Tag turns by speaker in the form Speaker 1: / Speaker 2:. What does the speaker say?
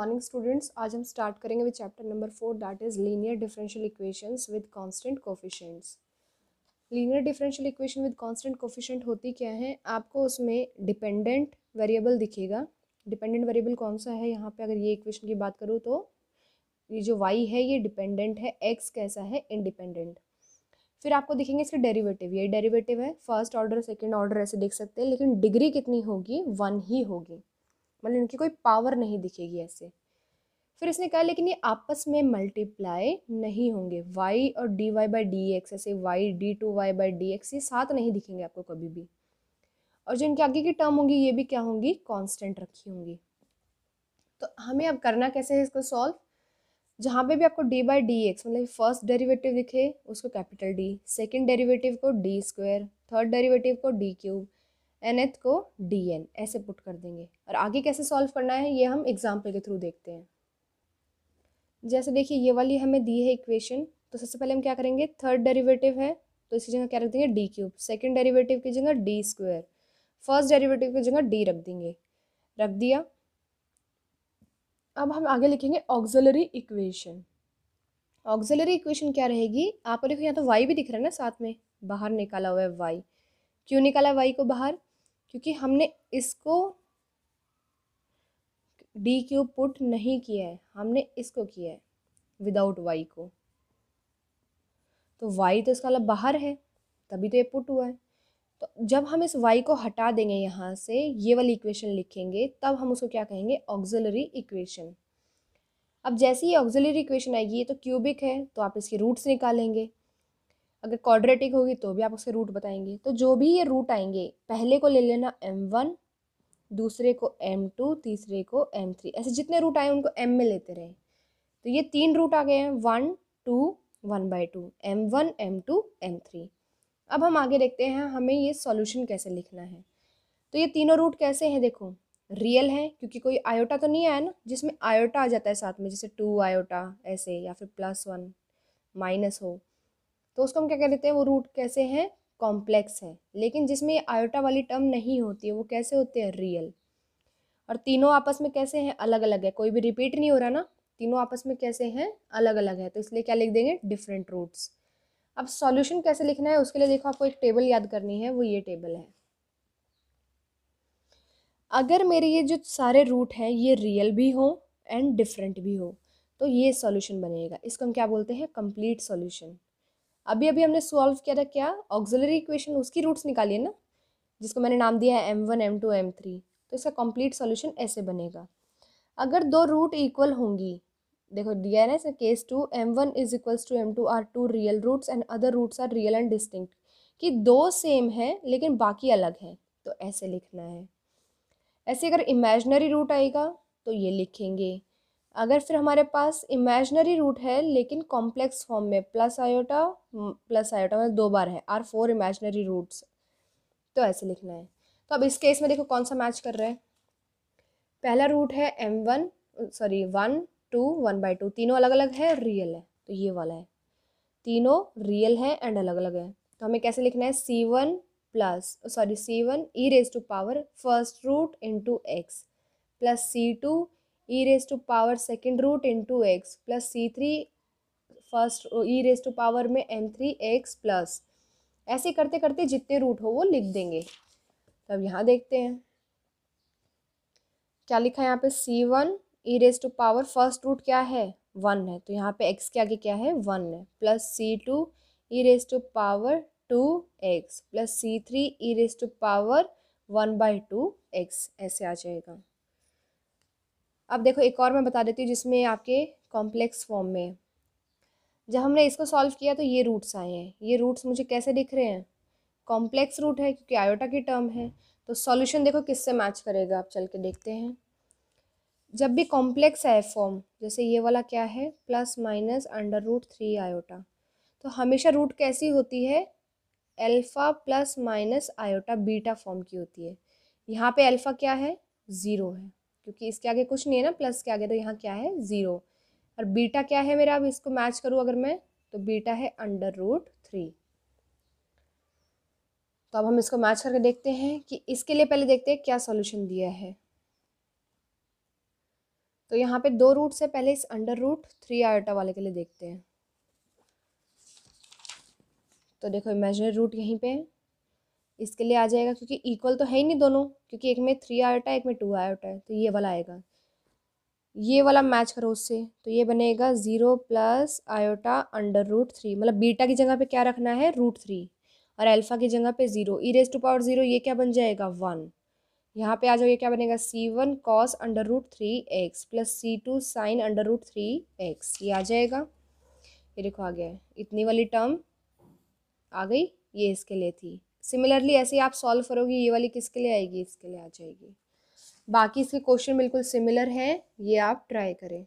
Speaker 1: morning students आज हम start करेंगे with chapter number four that is linear differential equations with constant coefficients linear differential equation with constant coefficient होती क्या है आपको उसमें डिपेंडेंट वेरिएबल दिखेगा डिपेंडेंट वेरिएबल कौन सा है यहाँ पे अगर ये इक्वेशन की बात करूँ तो ये जो वाई है ये डिपेंडेंट है एक्स कैसा है इनडिपेंडेंट फिर आपको दिखेंगे इसके डेरिवेटिव ये डेरिवेटिव है फर्स्ट ऑर्डर सेकेंड ऑर्डर ऐसे देख सकते हैं लेकिन डिग्री कितनी होगी वन ही होगी मतलब इनकी कोई पावर नहीं दिखेगी ऐसे फिर इसने कहा लेकिन ये आपस में मल्टीप्लाई नहीं होंगे वाई और d y by d x ऐसे y d two y by d x ये साथ नहीं दिखेंगे आपको कभी भी और जो इनके आगे की टर्म होंगी ये भी क्या होंगी कांस्टेंट रखी होंगी तो हमें अब करना कैसे है इसको सॉल्व जहाँ पे भी आपको डी बाई डी एक्स मतलब फर्स्ट डेरिवेटिव दिखे उसको कैपिटल डी सेकेंड डेरीवेटिव को डी स्क्वेयर थर्ड डेरीवेटिव को डी क्यूब एथ को एन ऐसे पुट कर देंगे और आगे कैसे सॉल्व करना है ये हम एग्जाम्पल के थ्रू देखते हैं जैसे देखिए ये वाली हमें दी है इक्वेशन तो सबसे पहले हम क्या करेंगे थर्ड डेरिवेटिव है तो इसकी जगह क्या रख देंगे डी क्यूब सेकेंड डेरिवेटिव की जगह डी स्क्वेयर फर्स्ट डेरिवेटिव की जगह डी रख देंगे रख दिया अब हम आगे लिखेंगे ऑक्जलरी इक्वेशन ऑक्जलरी इक्वेशन क्या रहेगी आपको देखो यहाँ तो वाई भी दिख रहा है ना साथ में बाहर निकाला हुआ है वाई क्यों निकाला है वाई को बाहर क्योंकि हमने इसको डी क्यू पुट नहीं किया है हमने इसको किया है विदाउट वाई को तो वाई तो इसका मतलब बाहर है तभी तो ये पुट हुआ है तो जब हम इस वाई को हटा देंगे यहाँ से ये वाली इक्वेशन लिखेंगे तब हम उसको क्या कहेंगे ऑक्जिलरी इक्वेशन अब जैसे ही ऑक्जिलरी इक्वेशन आएगी ये तो क्यूबिक है तो आप इसकी रूट्स निकालेंगे अगर क्वाड्रेटिक होगी तो भी आप उसके रूट बताएंगे तो जो भी ये रूट आएंगे पहले को ले लेना एम वन दूसरे को एम टू तीसरे को एम थ्री ऐसे जितने रूट आए उनको एम में लेते रहे तो ये तीन रूट आ गए हैं one two one by two m one m two m three अब हम आगे देखते हैं हमें ये सॉल्यूशन कैसे लिखना है तो ये तीनों रूट कैसे हैं देखो रियल हैं क्योंकि कोई आयोटा तो नहीं आया ना जिसमें आयोटा आ जाता है साथ में जैसे टू आयोटा ऐसे या फिर प्लस वन माइनस हो तो उसको हम क्या कह देते हैं वो रूट कैसे हैं कॉम्प्लेक्स हैं लेकिन जिसमें आयोटा वाली टर्म नहीं होती है वो कैसे होते हैं रियल और तीनों आपस में कैसे हैं अलग अलग है कोई भी रिपीट नहीं हो रहा ना तीनों आपस में कैसे हैं अलग अलग है तो इसलिए क्या लिख देंगे डिफरेंट रूट्स अब सॉल्यूशन कैसे लिखना है उसके लिए देखो आपको एक टेबल याद करनी है वो ये टेबल है अगर मेरे ये जो सारे रूट हैं ये रियल भी हो एंड डिफरेंट भी हो तो ये सॉल्यूशन बनेगा इसको हम क्या बोलते हैं कंप्लीट सॉल्यूशन अभी अभी हमने सॉल्व किया था क्या ऑक्जिलरी इक्वेशन उसकी रूट्स निकाली है ना जिसको मैंने नाम दिया है m one m two m three तो इसका कंप्लीट सॉल्यूशन ऐसे बनेगा अगर दो रूट इक्वल होंगी देखो दिया है ना case two m one is equals to m two are two real roots and other roots are real and distinct कि दो सेम हैं लेकिन बाकी अलग हैं तो ऐसे लिखना है ऐसे अगर इमेजनरी रूट आएगा तो ये लिखेंगे अगर फिर हमारे पास इमेजनरी रूट है लेकिन कॉम्प्लेक्स फॉर्म में प्लस आयोटा प्लस आयोटा मतलब दो बार है आर फोर इमेजनरी रूट्स तो ऐसे लिखना है तो अब इस केस में देखो कौन सा मैच कर रहा है पहला रूट है m one sorry one two one by two तीनों अलग अलग है रियल है तो ये वाला है तीनों रियल है एंड अलग अलग है तो हमें कैसे लिखना है c one plus sorry c one e raise to power first root into x plus c two e power second root into x plus c three first e raise to power में m three x plus ऐसे करते करते जितने root हो वो लिख देंगे तब यहाँ देखते हैं क्या लिखा है यहाँ पे c one e raise to power first root क्या है वन है तो यहाँ पे एक्स के आगे क्या है वन है plus c two e raise to power two x plus c three e raise to power one by two x ऐसे आ जाएगा अब देखो एक और मैं बता देती हूँ जिसमें आपके कॉम्प्लेक्स फॉर्म में जब हमने इसको सॉल्व किया तो ये रूट्स आए हैं ये रूट्स मुझे कैसे दिख रहे हैं कॉम्प्लेक्स रूट है क्योंकि आयोटा की टर्म है तो सॉल्यूशन देखो किससे मैच करेगा आप चल के देखते हैं जब भी कॉम्प्लेक्स है फॉर्म जैसे ये वाला क्या है plus minus under root three iota तो हमेशा रूट कैसी होती है alpha plus minus iota beta form की होती है यहाँ पे एल्फ़ा क्या है ज़ीरो है क्योंकि इसके आगे कुछ नहीं है ना प्लस के आगे तो यहाँ क्या है ज़ीरो और बीटा क्या है मेरा अब इसको मैच करूँ अगर मैं तो बीटा है अंडर रूट थ्री तो अब हम इसको मैच करके देखते हैं कि इसके लिए पहले देखते हैं क्या सॉल्यूशन दिया है तो यहाँ पे दो रूट से पहले इस अंडर रूट थ्री आयोटा वाले के लिए देखते हैं तो देखो इमेजनरी रूट यहीं पे है इसके लिए आ जाएगा क्योंकि इक्वल तो है ही नहीं दोनों क्योंकि एक में थ्री आयोटा है एक में टू आयोटा है तो ये वाला आएगा ये वाला मैच करो उससे तो ये बनेगा zero plus iota under root three मतलब बीटा की जगह पे क्या रखना है रूट थ्री और अल्फ़ा की जगह पे zero e raise to power zero ये क्या बन जाएगा वन यहाँ पे आ जाओ ये क्या बनेगा c one cos under root three x plus c two sine under root three x ये आ जाएगा ये देखो आ गया इतनी वाली टर्म आ गई ये इसके लिए थी सिमिलरली ऐसे ही आप सॉल्व करोगे ये वाली किसके लिए आएगी इसके लिए आ जाएगी बाकी इसके क्वेश्चन बिल्कुल सिमिलर हैं ये आप ट्राई करें